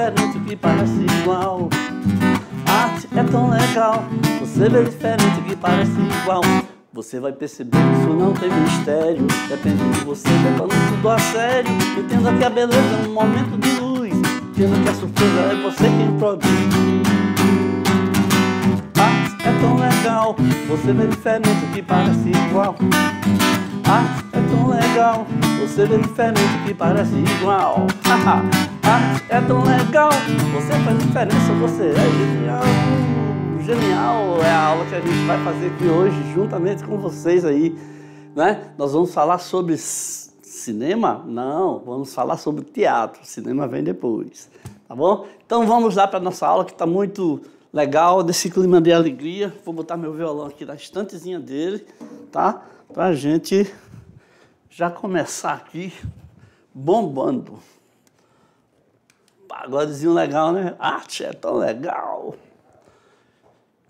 diferente que parece igual. Arte é tão legal, você vê diferente o que parece igual. Você vai perceber que isso não tem mistério. Depende de você, levando tudo a sério. Entenda que a beleza é um momento de luz. Entenda que a surpresa é você quem produz. Arte é tão legal, você vê diferente o que parece igual. Arte é tão legal. Você é diferente que parece igual. Arte ah, é tão legal. Você faz diferença, você é genial. Genial é a aula que a gente vai fazer aqui hoje, juntamente com vocês aí. Né? Nós vamos falar sobre cinema? Não, vamos falar sobre teatro. Cinema vem depois, tá bom? Então vamos lá para nossa aula que está muito legal, desse clima de alegria. Vou botar meu violão aqui na estantezinha dele, tá? Pra gente já começar aqui bombando. Pagodezinho legal, né? Arte é tão legal.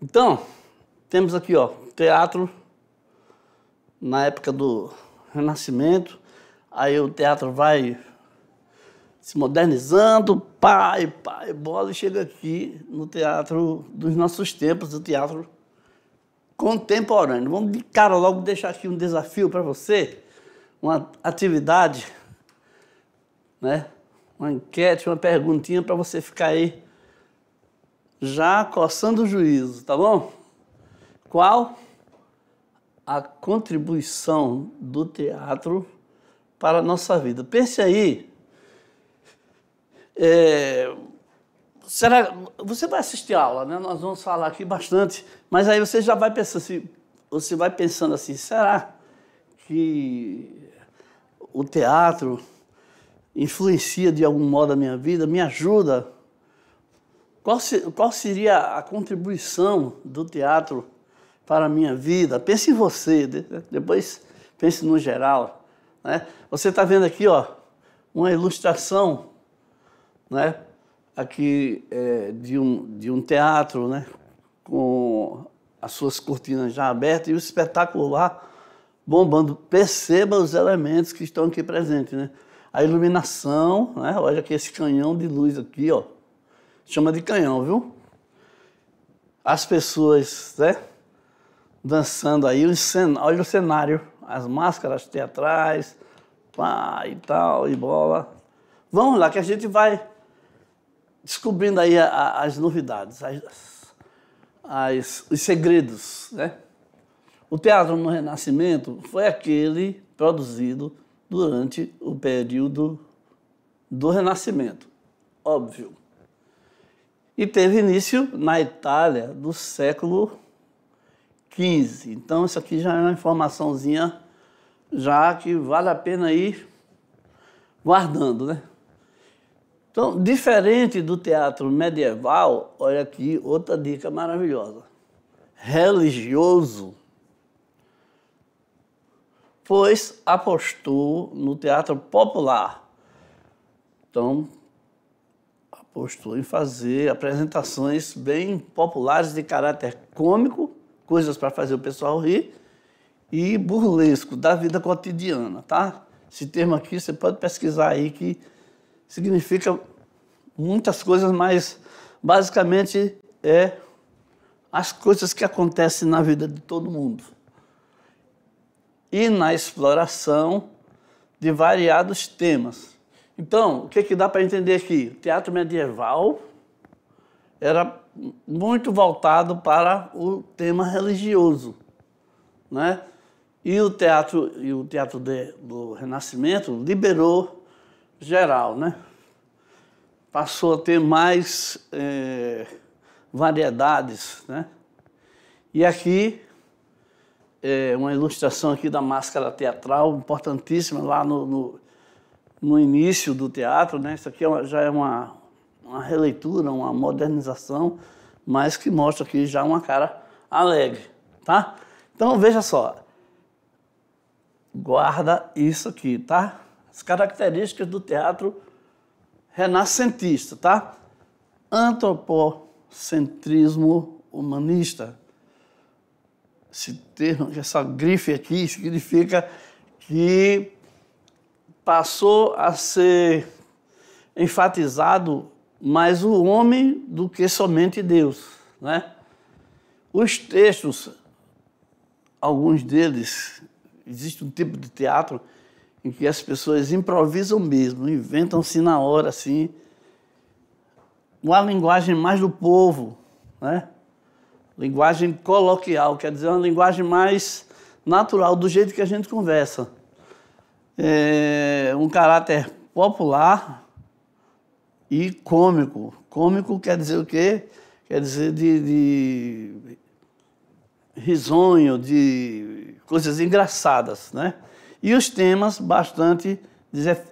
Então, temos aqui, ó, teatro na época do Renascimento. Aí o teatro vai se modernizando, pai, pai, bola, e chega aqui no teatro dos nossos tempos, o teatro contemporâneo. Vamos de cara logo deixar aqui um desafio para você uma atividade, né? uma enquete, uma perguntinha para você ficar aí já coçando o juízo, tá bom? Qual a contribuição do teatro para a nossa vida? Pense aí. É, será você vai assistir aula, né? Nós vamos falar aqui bastante, mas aí você já vai pensando assim, você vai pensando assim, será que o teatro influencia de algum modo a minha vida, me ajuda. Qual, se, qual seria a contribuição do teatro para a minha vida? Pense em você, depois pense no geral. Né? Você está vendo aqui ó, uma ilustração né? aqui é, de, um, de um teatro né? com as suas cortinas já abertas e o espetáculo lá bombando. Perceba os elementos que estão aqui presentes, né? A iluminação, né? Olha aqui esse canhão de luz aqui, ó. Chama de canhão, viu? As pessoas, né? Dançando aí, olha o cenário, as máscaras teatrais, pá, e tal, e bola. Vamos lá, que a gente vai descobrindo aí a, a, as novidades, as, as, os segredos, né? O teatro no Renascimento foi aquele produzido durante o período do Renascimento, óbvio. E teve início na Itália do século XV. Então, isso aqui já é uma informaçãozinha já que vale a pena ir guardando, né? Então, diferente do teatro medieval, olha aqui outra dica maravilhosa. Religioso pois apostou no teatro popular. Então, apostou em fazer apresentações bem populares de caráter cômico, coisas para fazer o pessoal rir, e burlesco, da vida cotidiana, tá? Esse termo aqui você pode pesquisar aí que significa muitas coisas, mas basicamente é as coisas que acontecem na vida de todo mundo e na exploração de variados temas. Então, o que, é que dá para entender aqui? O teatro medieval era muito voltado para o tema religioso, né? E o teatro e o teatro de, do Renascimento liberou geral, né? Passou a ter mais é, variedades, né? E aqui é, uma ilustração aqui da máscara teatral, importantíssima, lá no, no, no início do teatro. Né? Isso aqui é uma, já é uma, uma releitura, uma modernização, mas que mostra aqui já uma cara alegre. Tá? Então veja só, guarda isso aqui, tá? As características do teatro renascentista, tá? Antropocentrismo humanista, esse termo, essa grife aqui, significa que passou a ser enfatizado mais o homem do que somente Deus. Né? Os textos, alguns deles, existe um tipo de teatro em que as pessoas improvisam mesmo, inventam-se na hora, assim, uma linguagem mais do povo, né? Linguagem coloquial, quer dizer, é uma linguagem mais natural, do jeito que a gente conversa. É um caráter popular e cômico. Cômico quer dizer o quê? Quer dizer de, de risonho, de coisas engraçadas, né? E os temas bastante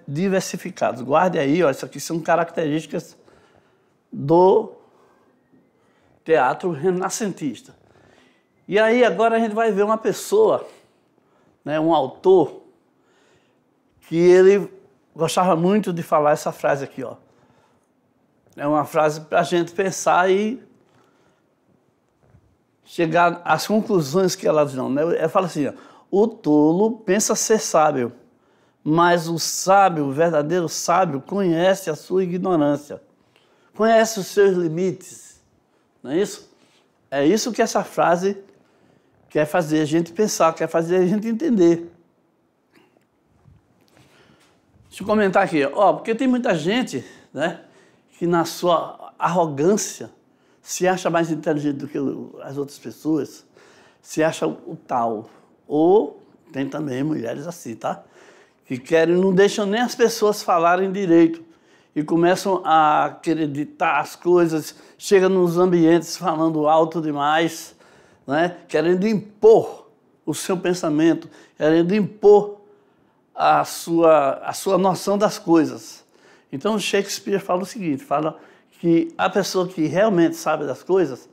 diversificados. Guarde aí, ó, isso aqui são características do teatro renascentista. E aí agora a gente vai ver uma pessoa, né, um autor, que ele gostava muito de falar essa frase aqui, ó. É uma frase para a gente pensar e chegar às conclusões que elas vão Né? Ela fala assim: ó, o tolo pensa ser sábio, mas o sábio, o verdadeiro sábio, conhece a sua ignorância, conhece os seus limites. Não é isso? É isso que essa frase quer fazer a gente pensar, quer fazer a gente entender. Deixa eu comentar aqui, ó, porque tem muita gente, né, que na sua arrogância se acha mais inteligente do que as outras pessoas, se acha o tal. Ou tem também mulheres assim, tá? Que querem, não deixam nem as pessoas falarem direito e começam a acreditar as coisas, chegam nos ambientes falando alto demais, né? querendo impor o seu pensamento, querendo impor a sua, a sua noção das coisas. Então Shakespeare fala o seguinte, fala que a pessoa que realmente sabe das coisas,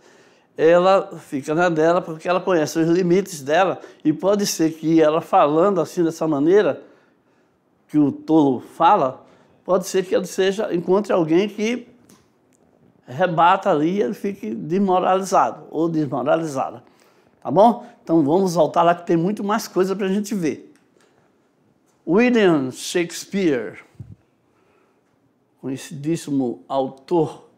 ela fica na dela porque ela conhece os limites dela e pode ser que ela falando assim dessa maneira que o tolo fala, pode ser que ele seja, encontre alguém que rebata ali e ele fique desmoralizado ou desmoralizada. Tá bom? Então vamos voltar lá que tem muito mais coisa para a gente ver. William Shakespeare, conhecidíssimo autor,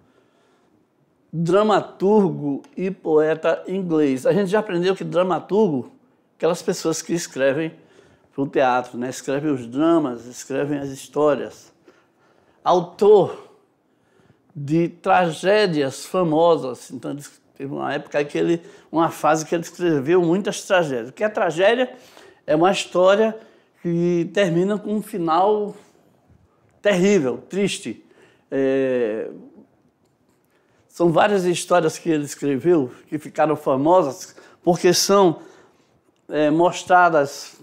dramaturgo e poeta inglês. A gente já aprendeu que dramaturgo, aquelas pessoas que escrevem para o teatro, né? escrevem os dramas, escrevem as histórias autor de tragédias famosas. Então, teve uma época que ele, uma fase que ele escreveu muitas tragédias. Porque a tragédia é uma história que termina com um final terrível, triste. É... São várias histórias que ele escreveu que ficaram famosas porque são é, mostradas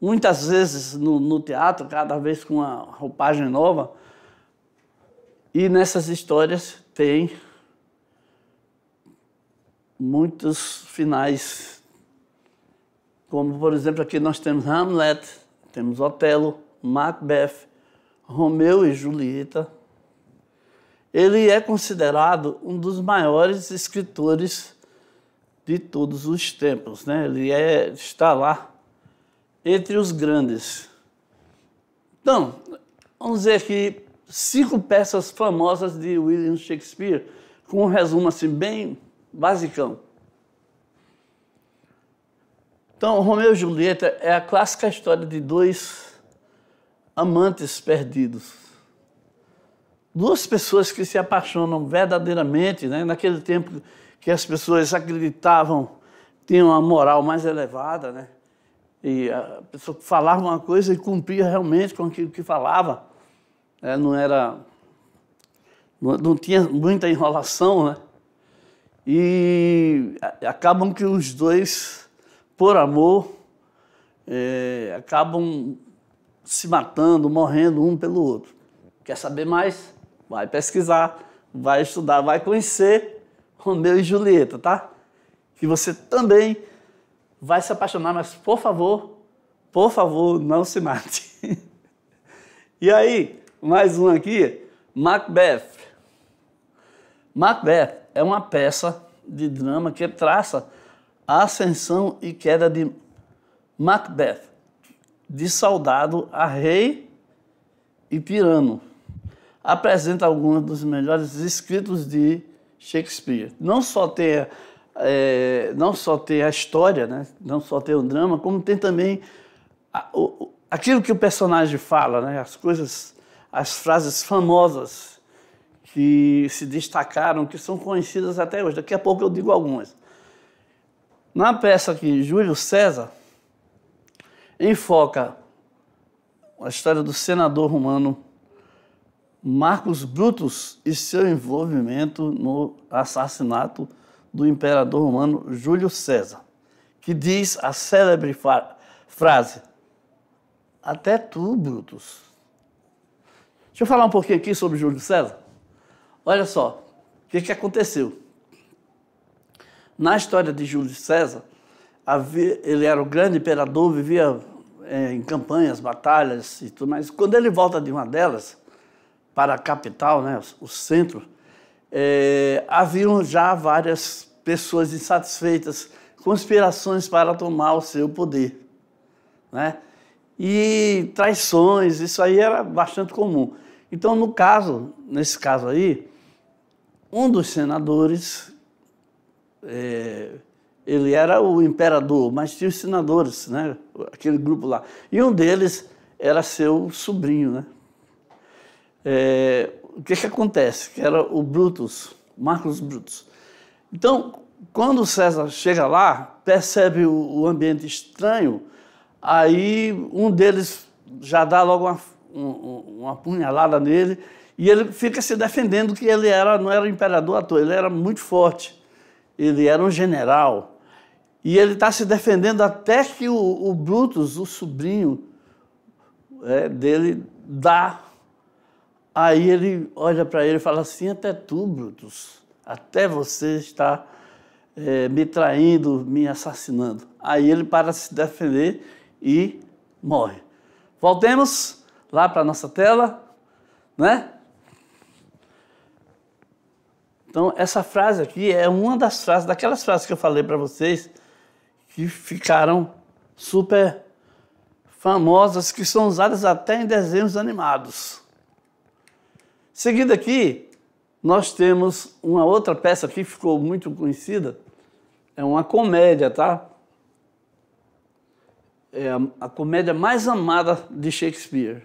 muitas vezes no, no, teatro, cada vez com uma roupagem nova. E nessas histórias tem muitos finais, como por exemplo aqui nós temos Hamlet, temos Otelo, Macbeth, Romeu e Julieta. Ele é considerado um dos maiores escritores de todos os tempos, né? Ele é, está lá entre os grandes. Então, vamos dizer aqui cinco peças famosas de William Shakespeare, com um resumo assim bem basicão. Então, Romeu e Julieta é a clássica história de dois amantes perdidos. Duas pessoas que se apaixonam verdadeiramente, né? naquele tempo que as pessoas acreditavam tinham uma moral mais elevada, né? E a pessoa falava uma coisa e cumpria realmente com aquilo que falava. É, não era. Não, não tinha muita enrolação, né? E acabam que os dois, por amor, é, acabam se matando, morrendo um pelo outro. Quer saber mais? Vai pesquisar, vai estudar, vai conhecer Romeu e Julieta, tá? Que você também vai se apaixonar, mas por favor, por favor, não se mate. e aí, mais um aqui, Macbeth. Macbeth é uma peça de drama que traça a ascensão e queda de Macbeth, de soldado a rei e pirano. Apresenta alguns dos melhores escritos de Shakespeare. Não só tem é, não só ter a história, né? não só ter o drama, como tem também a, o, aquilo que o personagem fala, né? as coisas, as frases famosas que se destacaram, que são conhecidas até hoje. Daqui a pouco eu digo algumas. Na peça aqui, Júlio César enfoca a história do senador romano Marcos Brutus e seu envolvimento no assassinato do imperador romano Júlio César, que diz a célebre frase: Até tu, Brutus. Deixa eu falar um pouquinho aqui sobre Júlio César. Olha só, o que, que aconteceu? Na história de Júlio César, havia, ele era o grande imperador, vivia é, em campanhas, batalhas e tudo mais. Quando ele volta de uma delas, para a capital, né, o centro, é, haviam já várias pessoas insatisfeitas, conspirações para tomar o seu poder. Né? E traições, isso aí era bastante comum. Então, no caso, nesse caso aí, um dos senadores, é, ele era o imperador, mas tinha os senadores, né? aquele grupo lá. E um deles era seu sobrinho. Né? É, o que, é que acontece? Que era o Brutus, Marcos Brutus. Então, quando César chega lá, percebe o, o ambiente estranho, aí um deles já dá logo uma, um, uma punhalada nele e ele fica se defendendo que ele era, não era imperador à toa, ele era muito forte, ele era um general. E ele está se defendendo até que o, o Brutus, o sobrinho é, dele, dá Aí ele olha para ele e fala assim: Até tu, Brutus, até você está é, me traindo, me assassinando. Aí ele para se defender e morre. Voltemos lá para a nossa tela, né? Então, essa frase aqui é uma das frases, daquelas frases que eu falei para vocês, que ficaram super famosas, que são usadas até em desenhos animados. Seguindo aqui, nós temos uma outra peça que ficou muito conhecida. É uma comédia, tá? É a comédia mais amada de Shakespeare.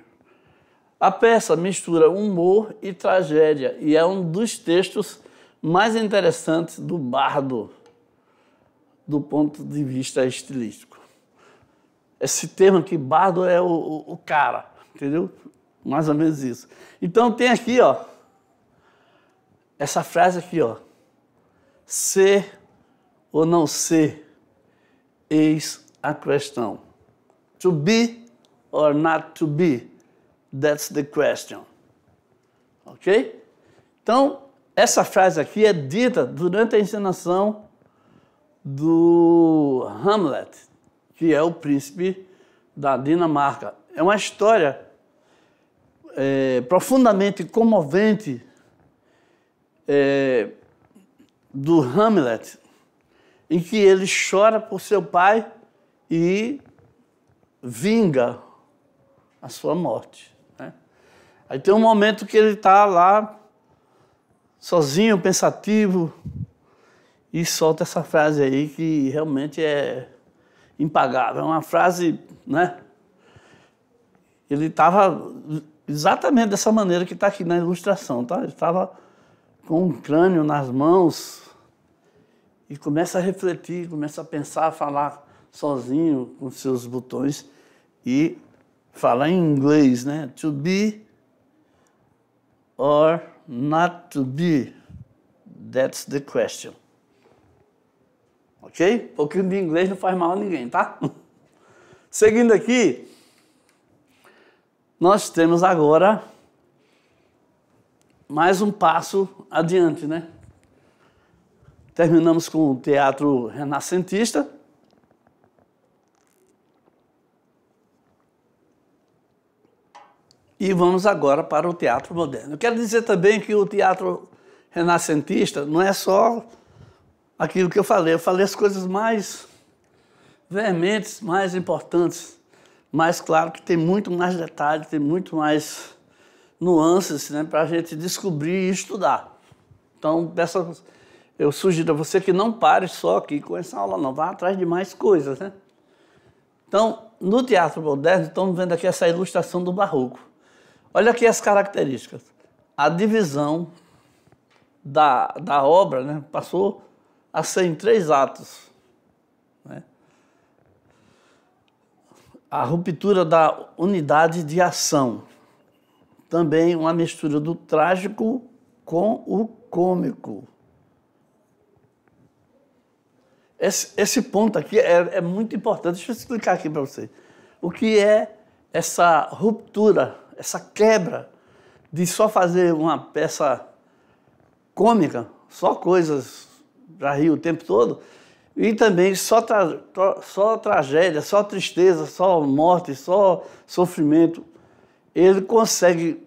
A peça mistura humor e tragédia e é um dos textos mais interessantes do bardo, do ponto de vista estilístico. Esse termo aqui, bardo, é o, o, o cara, entendeu? Mais ou menos isso. Então tem aqui, ó, essa frase aqui, ó. Ser ou não ser, eis a questão. To be or not to be, that's the question. Ok? Então, essa frase aqui é dita durante a encenação do Hamlet, que é o príncipe da Dinamarca. É uma história é, profundamente comovente é, do Hamlet, em que ele chora por seu pai e vinga a sua morte. Né? Aí tem um momento que ele está lá, sozinho, pensativo, e solta essa frase aí que realmente é impagável. É uma frase, né? Ele estava exatamente dessa maneira que está aqui na ilustração, tá? Ele estava com um crânio nas mãos e começa a refletir, começa a pensar, a falar sozinho com seus botões e falar em inglês, né? To be or not to be. That's the question. Ok? Um pouquinho de inglês não faz mal a ninguém, tá? Seguindo aqui, nós temos agora mais um passo adiante, né? Terminamos com o teatro renascentista. E vamos agora para o teatro moderno. Eu quero dizer também que o teatro renascentista não é só aquilo que eu falei, eu falei as coisas mais veementes, mais importantes mas claro que tem muito mais detalhe, tem muito mais nuances né, para a gente descobrir e estudar. Então, dessa, eu sugiro a você que não pare só aqui com essa aula, não. Vá atrás de mais coisas. Né? Então, no teatro moderno, estamos vendo aqui essa ilustração do barroco. Olha aqui as características. A divisão da, da obra né, passou a ser em três atos. a ruptura da unidade de ação. Também uma mistura do trágico com o cômico. Esse, esse ponto aqui é, é, muito importante. Deixa eu explicar aqui para vocês O que é essa ruptura, essa quebra de só fazer uma peça cômica, só coisas para rir o tempo todo, e também só, tra só tragédia, só tristeza, só morte, só sofrimento. Ele consegue,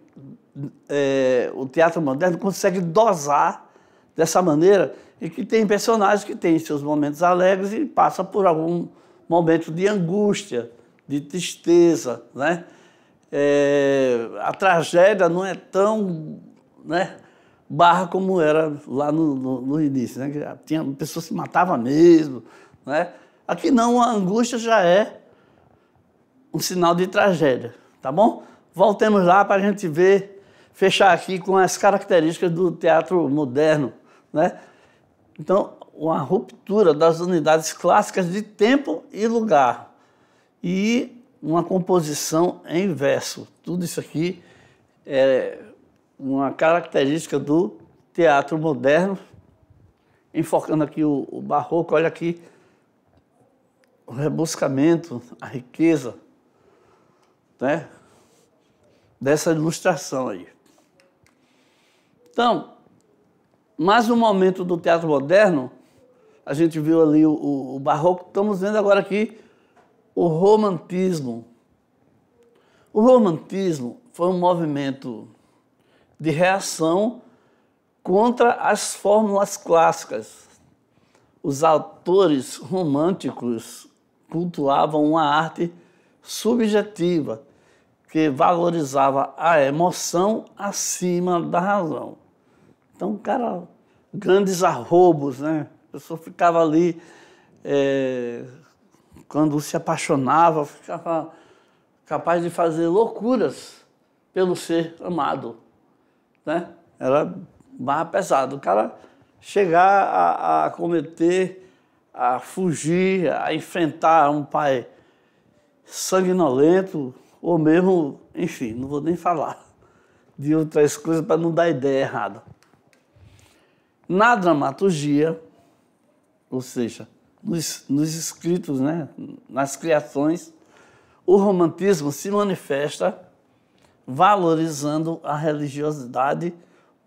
é, o teatro moderno consegue dosar dessa maneira e que tem personagens que têm seus momentos alegres e passa por algum momento de angústia, de tristeza, né? É, a tragédia não é tão, né? barra como era lá no, no, no início, né? Que tinha pessoas se matava mesmo, né? Aqui não, a angústia já é um sinal de tragédia, tá bom? Voltemos lá para a gente ver, fechar aqui com as características do teatro moderno, né? Então, uma ruptura das unidades clássicas de tempo e lugar e uma composição em verso. Tudo isso aqui é uma característica do teatro moderno, enfocando aqui o, o barroco, olha aqui o rebuscamento, a riqueza né, dessa ilustração aí. Então, mais um momento do teatro moderno, a gente viu ali o, o, o barroco, estamos vendo agora aqui o romantismo. O romantismo foi um movimento de reação contra as fórmulas clássicas. Os autores românticos cultuavam uma arte subjetiva que valorizava a emoção acima da razão. Então, cara, grandes arrobos, né? A pessoa ficava ali, é, quando se apaixonava, ficava capaz de fazer loucuras pelo ser amado né? Era barra pesada. O cara chegar a, a cometer, a fugir, a enfrentar um pai sanguinolento, ou mesmo, enfim, não vou nem falar de outras coisas para não dar ideia errada. Na dramaturgia, ou seja, nos, nos escritos, né, nas criações, o romantismo se manifesta valorizando a religiosidade,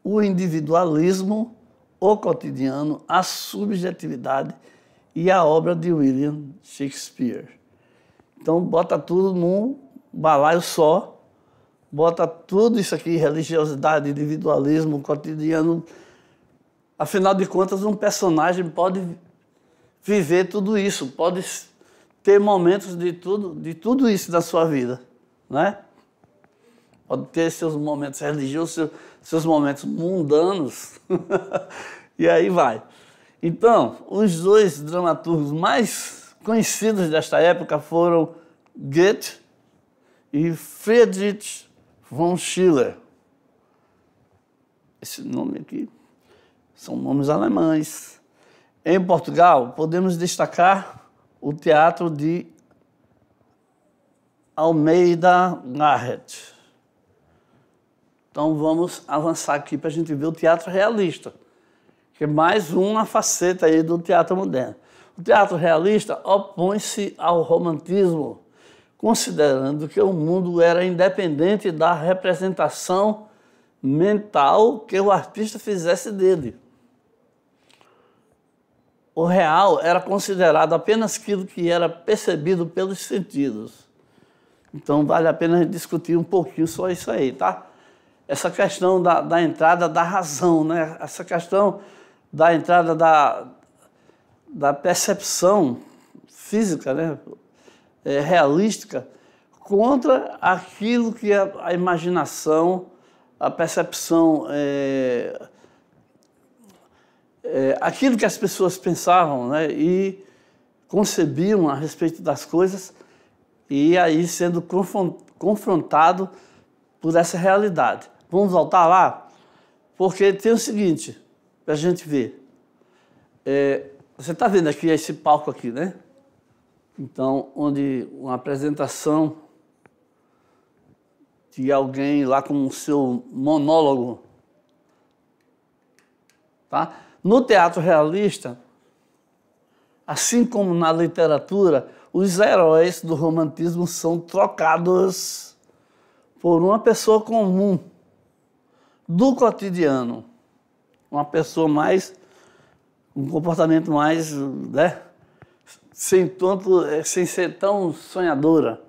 o individualismo, o cotidiano, a subjetividade e a obra de William Shakespeare. Então, bota tudo num balaio só, bota tudo isso aqui, religiosidade, individualismo, cotidiano. Afinal de contas, um personagem pode viver tudo isso, pode ter momentos de tudo, de tudo isso na sua vida, né? pode ter seus momentos religiosos, seus, seus momentos mundanos. e aí vai. Então, os dois dramaturgos mais conhecidos desta época foram Goethe e Friedrich von Schiller. Esse nome aqui são nomes alemães. Em Portugal, podemos destacar o teatro de Almeida Garrett. Então vamos avançar aqui para a gente ver o teatro realista, que é mais uma faceta aí do teatro moderno. O teatro realista opõe-se ao romantismo, considerando que o mundo era independente da representação mental que o artista fizesse dele. O real era considerado apenas aquilo que era percebido pelos sentidos. Então vale a pena discutir um pouquinho só isso aí, tá? essa questão da, da entrada da razão, né? essa questão da entrada da, da percepção física, né? É, realística, contra aquilo que a, a imaginação, a percepção, é, é, aquilo que as pessoas pensavam né? e concebiam a respeito das coisas, e aí sendo confrontado por essa realidade. Vamos voltar lá? Porque tem o seguinte, para a gente ver. É, você está vendo aqui esse palco aqui, né? Então, onde uma apresentação de alguém lá com o seu monólogo. Tá? No teatro realista, assim como na literatura, os heróis do romantismo são trocados por uma pessoa comum do cotidiano. Uma pessoa mais. um comportamento mais. Né? Sem, tanto, eh, sem ser tão sonhadora.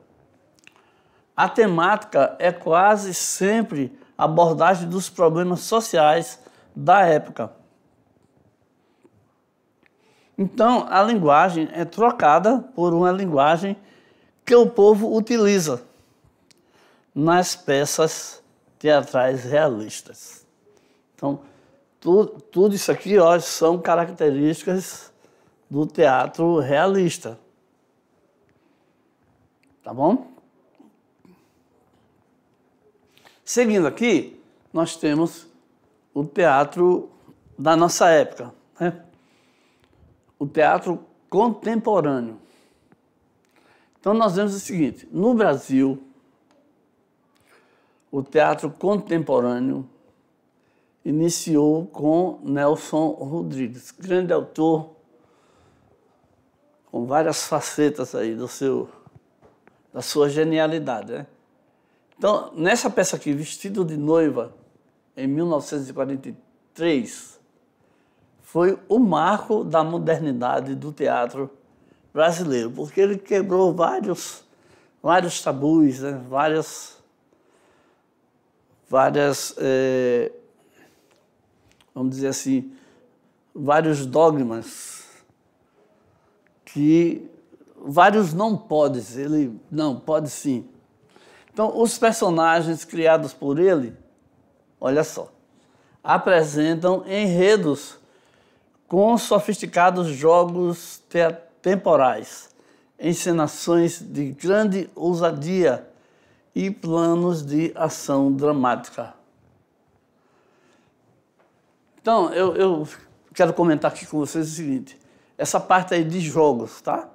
A temática é quase sempre abordagem dos problemas sociais da época. Então, a linguagem é trocada por uma linguagem que o povo utiliza nas peças teatrais realistas. Então, tudo, tudo isso aqui ó, são características do teatro realista. Tá bom? Seguindo aqui, nós temos o teatro da nossa época, né? o teatro contemporâneo. Então, nós vemos o seguinte: no Brasil, o teatro contemporâneo iniciou com Nelson Rodrigues, grande autor, com várias facetas aí do seu, da sua genialidade. Né? Então, nessa peça aqui, Vestido de Noiva, em 1943, foi o marco da modernidade do teatro brasileiro, porque ele quebrou vários, vários tabus, né? várias várias, é, vamos dizer assim, vários dogmas que vários não podes, ele não pode sim. Então, os personagens criados por ele, olha só, apresentam enredos com sofisticados jogos temporais, encenações de grande ousadia e planos de ação dramática. Então, eu, eu quero comentar aqui com vocês o seguinte: essa parte aí de jogos, tá?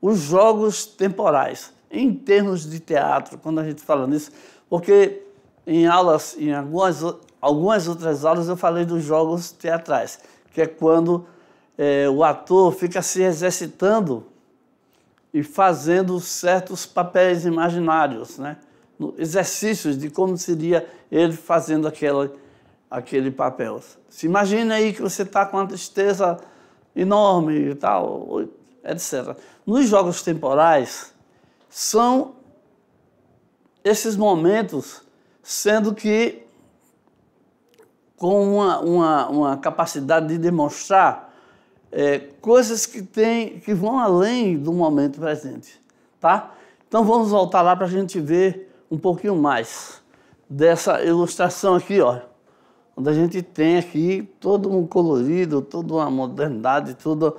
Os jogos temporais, em termos de teatro, quando a gente fala nisso, porque em aulas, em algumas, algumas outras aulas, eu falei dos jogos teatrais, que é quando é, o ator fica se exercitando e fazendo certos papéis imaginários, né? exercícios de como seria ele fazendo aquela, aquele papel. Se imagina aí que você está com uma tristeza enorme e tal, etc. Nos jogos temporais, são esses momentos, sendo que com uma, uma, uma capacidade de demonstrar é, coisas que, tem, que vão além do momento presente, tá? Então vamos voltar lá para a gente ver um pouquinho mais dessa ilustração aqui, ó, onde a gente tem aqui todo um colorido, toda uma modernidade, tudo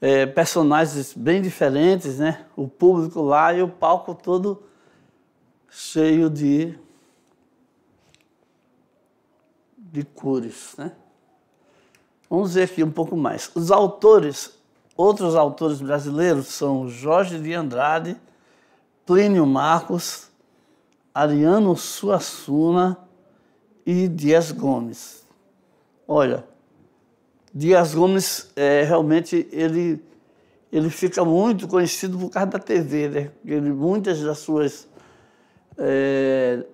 é, personagens bem diferentes, né? O público lá e o palco todo cheio de de cores, né? Vamos ver aqui um pouco mais. Os autores, outros autores brasileiros são Jorge de Andrade, Plínio Marcos, Ariano Suassuna e Dias Gomes. Olha, Dias Gomes é, realmente ele ele fica muito conhecido por causa da TV, né? Ele, muitas das suas é,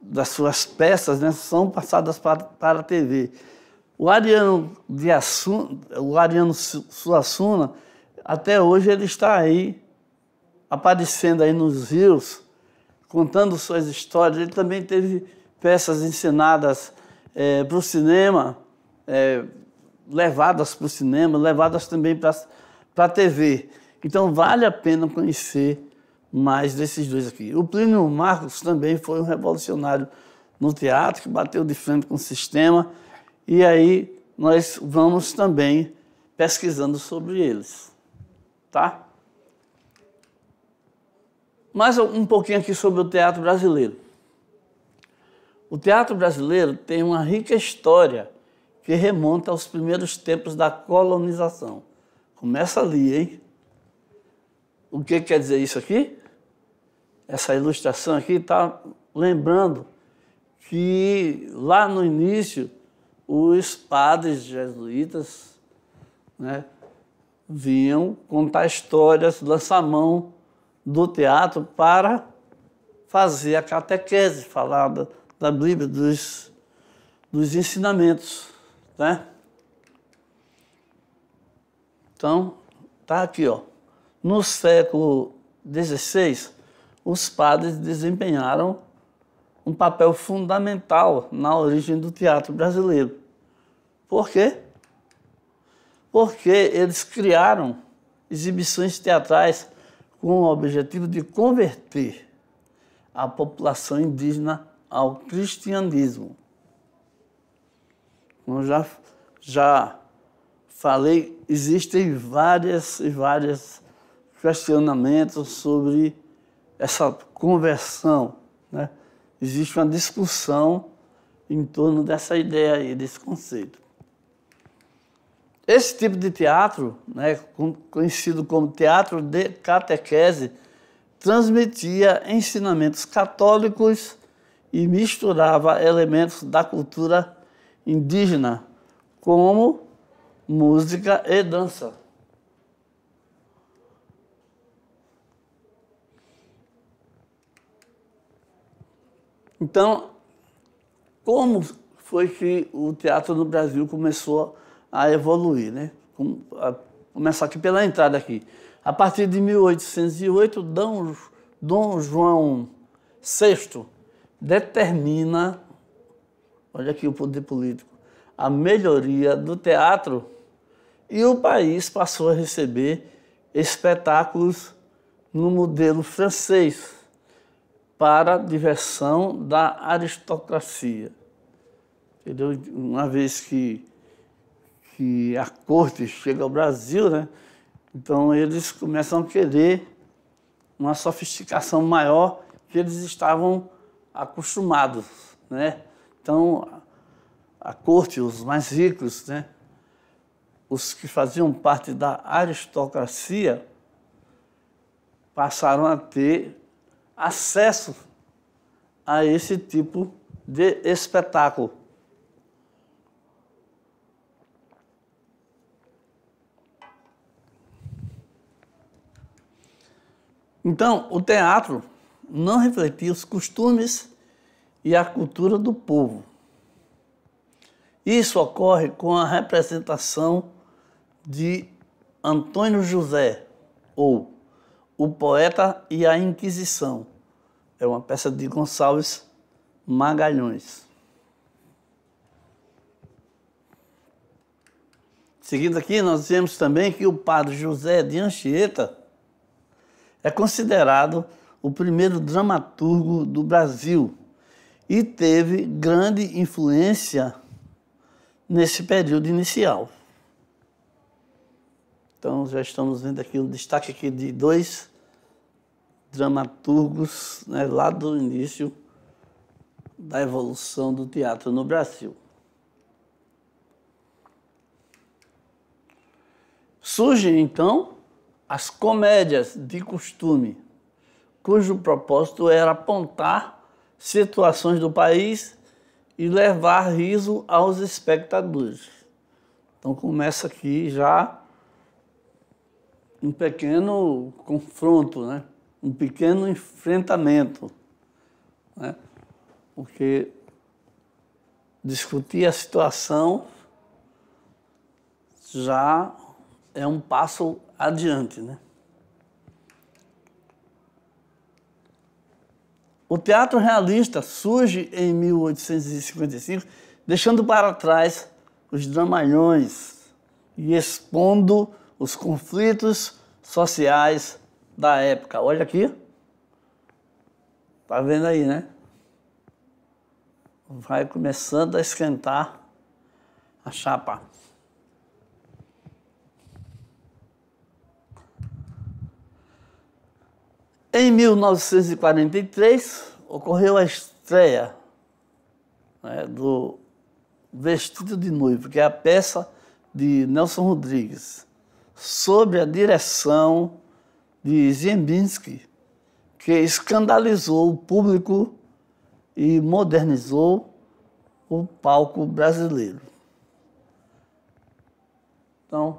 das suas peças né, são passadas para, para a TV. O Ariano, de o Ariano Suassuna, até hoje ele está aí, aparecendo aí nos rios, contando suas histórias. Ele também teve peças ensinadas é, para o cinema, é, levadas para o cinema, levadas também para a TV. Então vale a pena conhecer mais desses dois aqui. O Plínio Marcos também foi um revolucionário no teatro, que bateu de frente com o sistema e aí nós vamos também pesquisando sobre eles, tá? Mais um pouquinho aqui sobre o teatro brasileiro. O teatro brasileiro tem uma rica história que remonta aos primeiros tempos da colonização. Começa ali, hein? O que quer dizer isso aqui? Essa ilustração aqui está lembrando que lá no início os padres jesuítas né, vinham contar histórias, lançar mão do teatro para fazer a catequese, falar da, da Bíblia, dos, dos ensinamentos. Né? Então, tá aqui, ó. No século XVI, os padres desempenharam um papel fundamental na origem do teatro brasileiro. Por quê? Porque eles criaram exibições teatrais com o objetivo de converter a população indígena ao cristianismo. Como já, já falei, existem várias e várias questionamentos sobre essa conversão, né? existe uma discussão em torno dessa ideia aí, desse conceito. Esse tipo de teatro, né, conhecido como teatro de catequese, transmitia ensinamentos católicos e misturava elementos da cultura indígena, como música e dança. Então, como foi que o teatro no Brasil começou a evoluir, né? Começar aqui pela entrada aqui. A partir de 1808, Dom João VI determina, olha aqui o poder político, a melhoria do teatro e o país passou a receber espetáculos no modelo francês para diversão da aristocracia. Entendeu? Uma vez que, que a corte chega ao Brasil, né? então eles começam a querer uma sofisticação maior que eles estavam acostumados. Né? Então, a corte, os mais ricos, né? os que faziam parte da aristocracia, passaram a ter acesso a esse tipo de espetáculo. Então, o teatro não refletia os costumes e a cultura do povo. Isso ocorre com a representação de Antônio José, ou o Poeta e a Inquisição. É uma peça de Gonçalves Magalhães. Seguindo aqui, nós vemos também que o padre José de Anchieta é considerado o primeiro dramaturgo do Brasil e teve grande influência nesse período inicial. Então já estamos vendo aqui um destaque aqui de dois dramaturgos né, lá do início da evolução do teatro no Brasil. Surgem então as comédias de costume, cujo propósito era apontar situações do país e levar riso aos espectadores. Então começa aqui já um pequeno confronto, né? um pequeno enfrentamento. Né? Porque discutir a situação já é um passo adiante. Né? O teatro realista surge em 1855, deixando para trás os dramalhões e expondo os conflitos sociais da época. Olha aqui. Tá vendo aí, né? Vai começando a esquentar a chapa. Em 1943 ocorreu a estreia né, do Vestido de Noivo, que é a peça de Nelson Rodrigues sob a direção de Ziembinski, que escandalizou o público e modernizou o palco brasileiro. Então,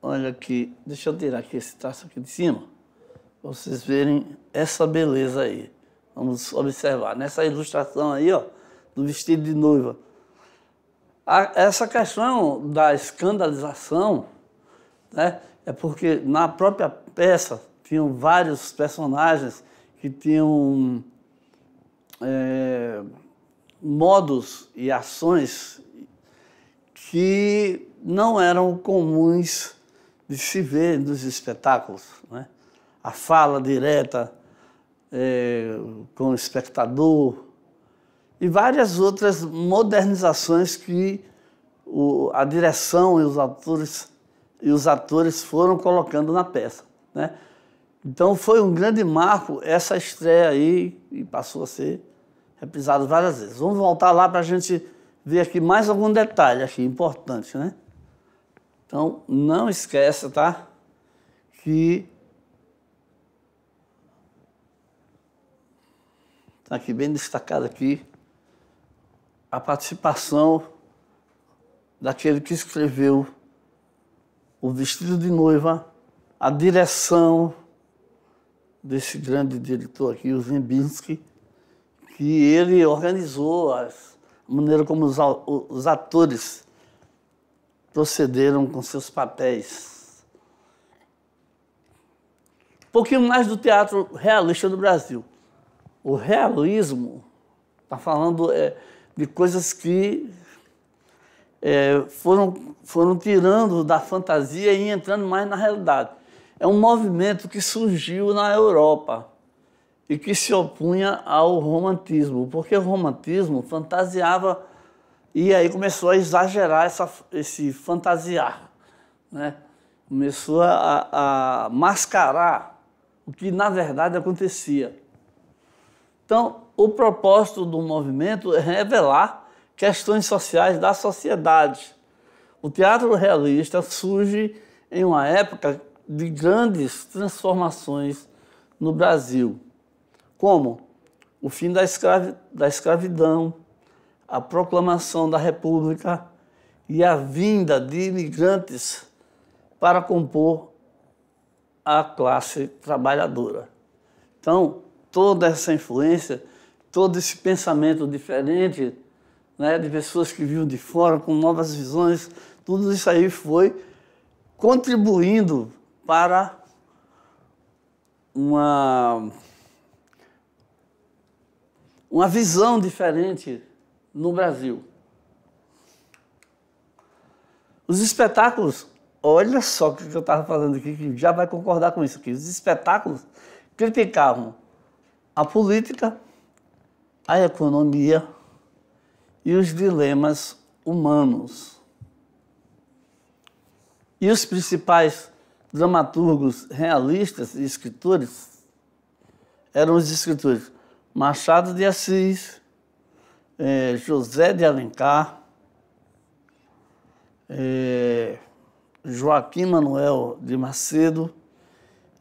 olha aqui, deixa eu tirar aqui esse traço aqui de cima, para vocês verem essa beleza aí. Vamos observar. Nessa ilustração aí, ó, do vestido de noiva. A, essa questão da escandalização né, é porque na própria peça tinham vários personagens que tinham é, modos e ações que não eram comuns de se ver nos espetáculos. Né? A fala direta é, com o espectador, e várias outras modernizações que o, a direção e os autores e os atores foram colocando na peça, né? Então foi um grande marco essa estreia aí e passou a ser reprisado várias vezes. Vamos voltar lá para a gente ver aqui mais algum detalhe aqui importante, né? Então não esqueça, tá? Que tá aqui bem destacado aqui a participação daquele que escreveu o vestido de noiva, a direção desse grande diretor aqui, o Zimbinski, que ele organizou as, a maneira como os, os atores procederam com seus papéis. Um pouquinho mais do teatro realista do Brasil. O realismo, está falando é, de coisas que é, foram, foram tirando da fantasia e entrando mais na realidade. É um movimento que surgiu na Europa e que se opunha ao romantismo, porque o romantismo fantasiava e aí começou a exagerar essa, esse fantasiar, né? começou a, a mascarar o que na verdade acontecia. Então, o propósito do movimento é revelar questões sociais da sociedade. O teatro realista surge em uma época de grandes transformações no Brasil, como o fim da, escravi da escravidão, a proclamação da República e a vinda de imigrantes para compor a classe trabalhadora. Então, toda essa influência todo esse pensamento diferente, né, de pessoas que vinham de fora com novas visões, tudo isso aí foi contribuindo para uma uma visão diferente no Brasil. Os espetáculos, olha só o que eu estava falando aqui, que já vai concordar com isso aqui. Os espetáculos criticavam a política, a economia e os dilemas humanos. E os principais dramaturgos realistas e escritores eram os escritores Machado de Assis, eh, José de Alencar, eh, Joaquim Manuel de Macedo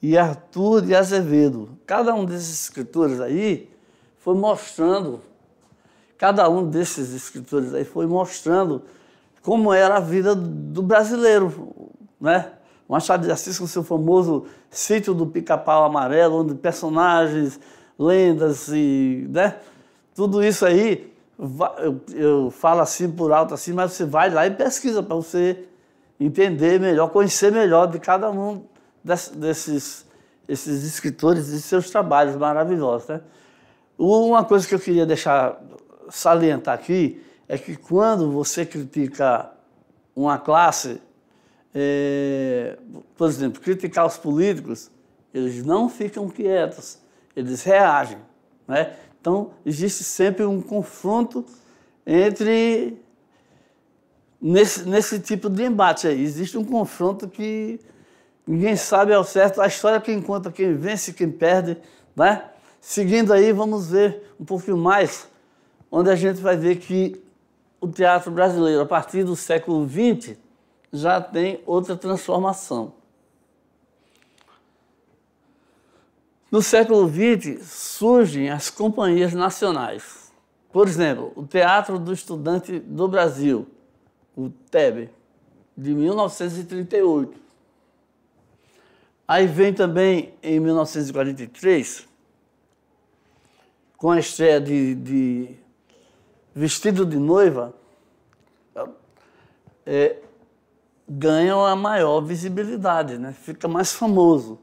e Arthur de Azevedo. Cada um desses escritores aí foi mostrando, cada um desses escritores aí foi mostrando como era a vida do brasileiro, né? Machado de Assis com seu famoso sítio do Pica-Pau Amarelo, onde personagens, lendas e, né? Tudo isso aí, eu, falo assim por alto assim, mas você vai lá e pesquisa para você entender melhor, conhecer melhor de cada um desses, desses escritores e seus trabalhos maravilhosos, né? Uma coisa que eu queria deixar salientar aqui é que quando você critica uma classe, é, por exemplo, criticar os políticos, eles não ficam quietos, eles reagem. Né? Então, existe sempre um confronto entre. Nesse, nesse tipo de embate aí, existe um confronto que ninguém sabe ao certo a história quem conta, quem vence, quem perde, né? Seguindo aí, vamos ver um pouquinho mais, onde a gente vai ver que o teatro brasileiro, a partir do século XX, já tem outra transformação. No século XX surgem as companhias nacionais. Por exemplo, o Teatro do Estudante do Brasil, o TEB, de 1938. Aí vem também, em 1943, com a estreia de, de Vestido de Noiva, é, ganham a maior visibilidade, né? fica mais famoso.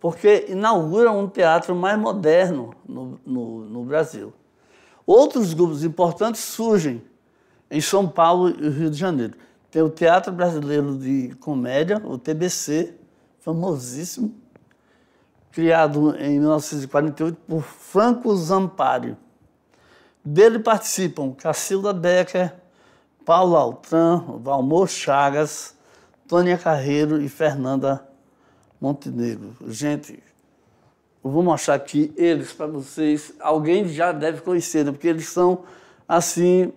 Porque inaugura um teatro mais moderno no, no, no Brasil. Outros grupos importantes surgem em São Paulo e Rio de Janeiro. Tem o Teatro Brasileiro de Comédia, o TBC, famosíssimo, criado em 1948 por Franco Zampari. Dele participam Cacilda Becker, Paulo Altran, Valmor Chagas, Tônia Carreiro e Fernanda Montenegro. Gente, eu vou mostrar aqui eles para vocês. Alguém já deve conhecer, né? porque eles são assim.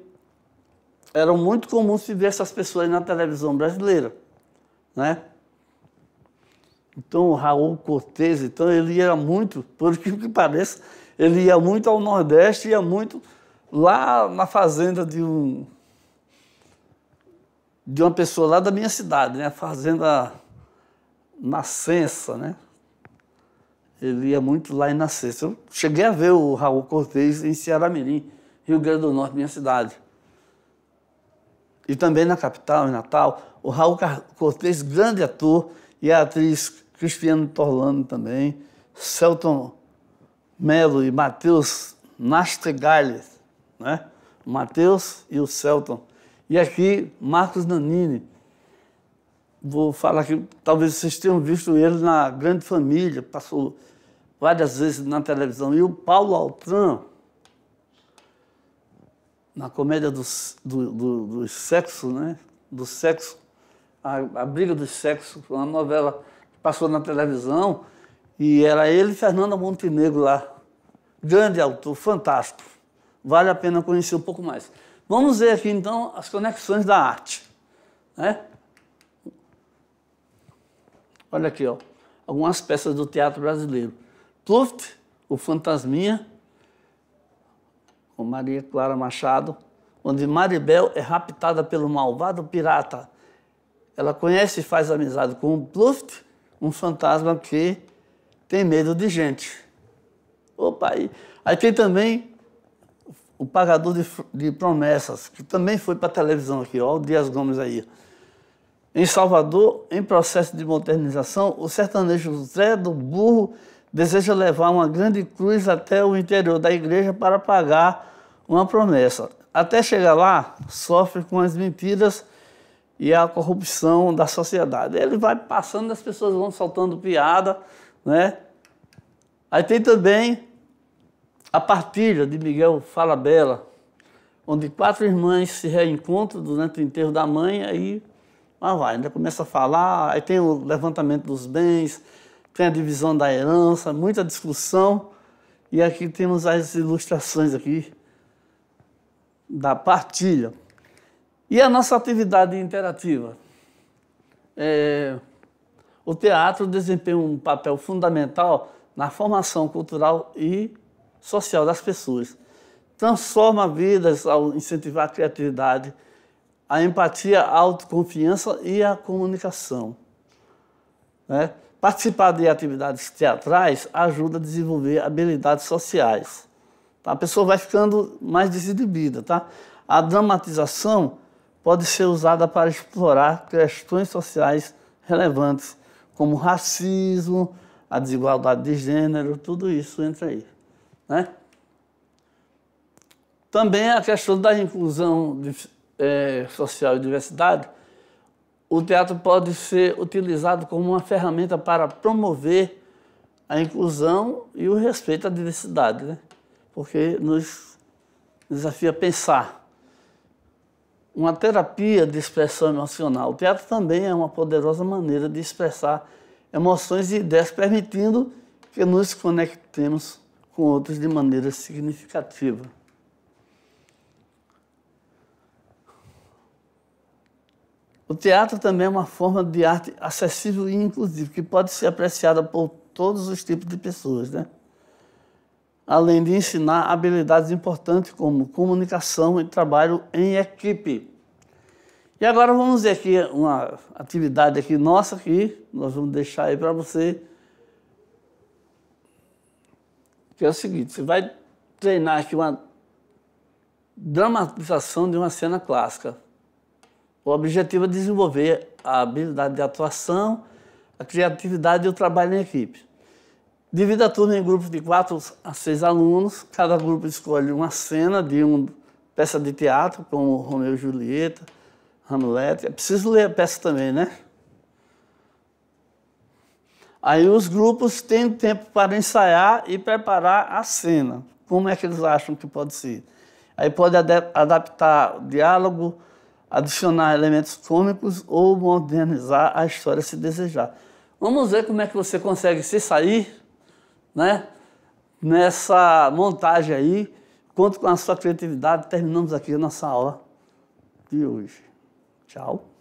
Eram muito comuns se ver essas pessoas na televisão brasileira, né? Então, o Raul Cortez, então, ele ia muito, por que pareça, ele ia muito ao Nordeste, ia muito lá na fazenda de um de uma pessoa lá da minha cidade, né? A fazenda Nascença, né? Ele ia muito lá em Nascença. Eu cheguei a ver o Raul Cortez em Ceará Mirim, Rio Grande do Norte, minha cidade. E também na capital, em Natal, o Raul Cortez, grande ator, e a atriz Cristiano Torlano também, Celton Melo e Matheus Nastegales, né? Matheus e o Celton. E aqui, Marcos Nanini. Vou falar que talvez vocês tenham visto ele na Grande Família, passou várias vezes na televisão. E o Paulo Altran, na comédia do, do, do, do sexo, né? Do sexo, a, a Briga do Sexo, uma novela passou na televisão, e era ele e Fernanda Montenegro lá. Grande autor, fantástico. Vale a pena conhecer um pouco mais. Vamos ver aqui, então, as conexões da arte. Né? Olha aqui, ó, algumas peças do teatro brasileiro. Pluft, O Fantasminha, com Maria Clara Machado, onde Maribel é raptada pelo malvado pirata. Ela conhece e faz amizade com o Pluft, um fantasma que tem medo de gente. Opa, aí, aí tem também o pagador de, de promessas, que também foi para a televisão aqui, ó, o Dias Gomes aí. Em Salvador, em processo de modernização, o sertanejo Zé do Burro deseja levar uma grande cruz até o interior da igreja para pagar uma promessa. Até chegar lá, sofre com as mentiras e é a corrupção da sociedade. Ele vai passando, as pessoas vão soltando piada, né? Aí tem também a partilha de Miguel Falabella, onde quatro irmãs se reencontram durante o enterro da mãe, aí ah, vai, ainda começa a falar, aí tem o levantamento dos bens, tem a divisão da herança, muita discussão. E aqui temos as ilustrações aqui da partilha. E a nossa atividade interativa? É, o teatro desempenha um papel fundamental na formação cultural e social das pessoas. Transforma vidas ao incentivar a criatividade, a empatia, a autoconfiança e a comunicação. Né? Participar de atividades teatrais ajuda a desenvolver habilidades sociais. Tá? A pessoa vai ficando mais desinibida. Tá? A dramatização pode ser usada para explorar questões sociais relevantes, como racismo, a desigualdade de gênero, tudo isso entra aí. Né? Também a questão da inclusão de, é, social e diversidade, o teatro pode ser utilizado como uma ferramenta para promover a inclusão e o respeito à diversidade, né? porque nos desafia a pensar uma terapia de expressão emocional. O teatro também é uma poderosa maneira de expressar emoções e ideias, permitindo que nos conectemos com outros de maneira significativa. O teatro também é uma forma de arte acessível e inclusiva, que pode ser apreciada por todos os tipos de pessoas, né? além de ensinar habilidades importantes como comunicação e trabalho em equipe. E agora vamos ver aqui uma atividade aqui nossa aqui, nós vamos deixar aí para você, que é o seguinte, você vai treinar aqui uma dramatização de uma cena clássica. O objetivo é desenvolver a habilidade de atuação, a criatividade e o trabalho em equipe. Divida a turma em grupos de quatro a seis alunos. Cada grupo escolhe uma cena de uma peça de teatro, como Romeu e Julieta, Hamlet. É preciso ler a peça também, né? Aí os grupos têm tempo para ensaiar e preparar a cena. Como é que eles acham que pode ser? Aí pode ad adaptar o diálogo, adicionar elementos cômicos ou modernizar a história se desejar. Vamos ver como é que você consegue se sair né? nessa montagem aí. Conto com a sua criatividade. Terminamos aqui a nossa aula de hoje. Tchau.